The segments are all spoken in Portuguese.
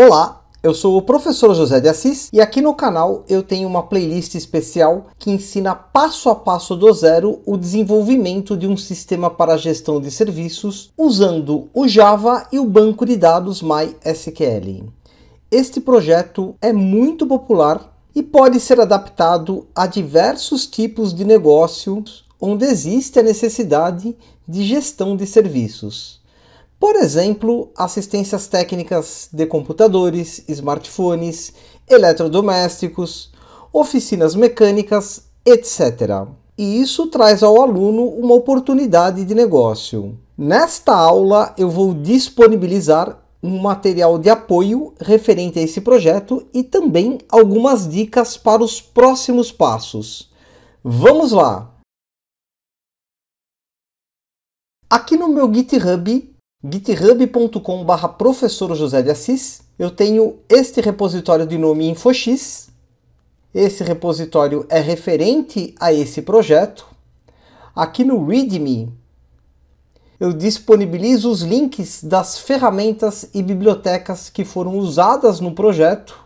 Olá, eu sou o professor José de Assis e aqui no canal eu tenho uma playlist especial que ensina passo a passo do zero o desenvolvimento de um sistema para gestão de serviços usando o Java e o banco de dados MySQL. Este projeto é muito popular e pode ser adaptado a diversos tipos de negócio onde existe a necessidade de gestão de serviços. Por exemplo, assistências técnicas de computadores, smartphones, eletrodomésticos, oficinas mecânicas, etc. E isso traz ao aluno uma oportunidade de negócio. Nesta aula, eu vou disponibilizar um material de apoio referente a esse projeto e também algumas dicas para os próximos passos. Vamos lá! Aqui no meu GitHub github.com barra professor José de Assis. Eu tenho este repositório de nome InfoX. Esse repositório é referente a esse projeto. Aqui no README, eu disponibilizo os links das ferramentas e bibliotecas que foram usadas no projeto.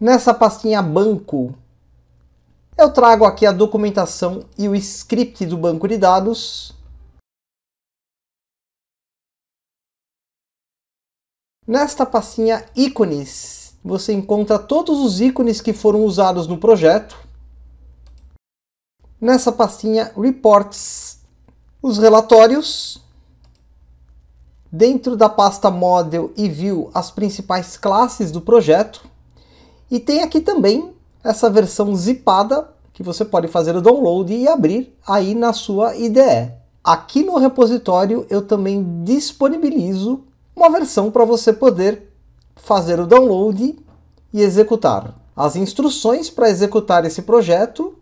Nessa pastinha banco, eu trago aqui a documentação e o script do banco de dados. Nesta pastinha ícones, você encontra todos os ícones que foram usados no projeto. Nessa pastinha reports, os relatórios. Dentro da pasta model e view, as principais classes do projeto. E tem aqui também essa versão zipada que você pode fazer o download e abrir aí na sua IDE. Aqui no repositório eu também disponibilizo uma versão para você poder fazer o download e executar. As instruções para executar esse projeto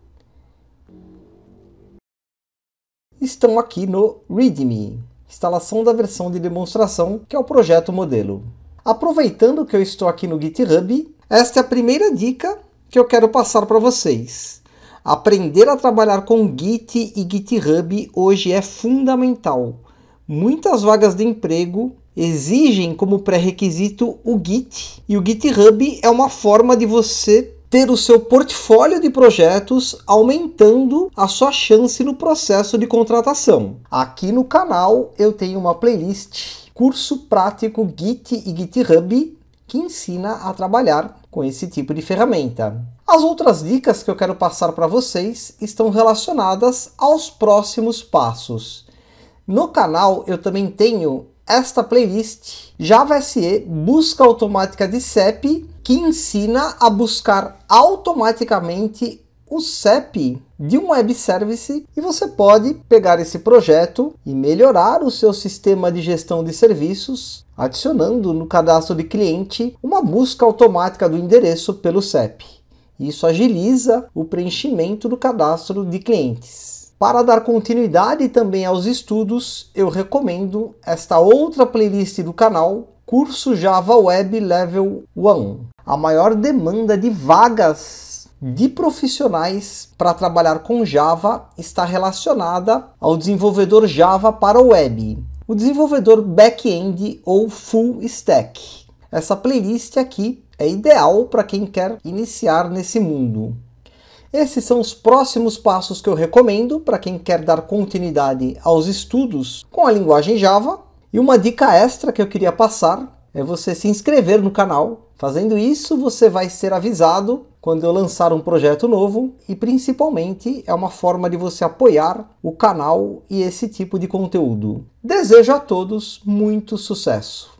estão aqui no README, instalação da versão de demonstração, que é o projeto modelo. Aproveitando que eu estou aqui no GitHub, esta é a primeira dica que eu quero passar para vocês. Aprender a trabalhar com Git e GitHub hoje é fundamental. Muitas vagas de emprego exigem como pré-requisito o Git. E o GitHub é uma forma de você ter o seu portfólio de projetos aumentando a sua chance no processo de contratação. Aqui no canal eu tenho uma playlist curso prático Git e GitHub que ensina a trabalhar com esse tipo de ferramenta. As outras dicas que eu quero passar para vocês estão relacionadas aos próximos passos. No canal eu também tenho esta playlist. Java SE busca automática de CEP, que ensina a buscar automaticamente o CEP de um web service e você pode pegar esse projeto e melhorar o seu sistema de gestão de serviços, adicionando no cadastro de cliente uma busca automática do endereço pelo CEP. Isso agiliza o preenchimento do cadastro de clientes. Para dar continuidade também aos estudos, eu recomendo esta outra playlist do canal, Curso Java Web Level 1. A maior demanda de vagas de profissionais para trabalhar com Java está relacionada ao desenvolvedor Java para web, o desenvolvedor back-end ou full stack. Essa playlist aqui é ideal para quem quer iniciar nesse mundo. Esses são os próximos passos que eu recomendo para quem quer dar continuidade aos estudos com a linguagem Java. E uma dica extra que eu queria passar é você se inscrever no canal. Fazendo isso, você vai ser avisado quando eu lançar um projeto novo e principalmente é uma forma de você apoiar o canal e esse tipo de conteúdo. Desejo a todos muito sucesso!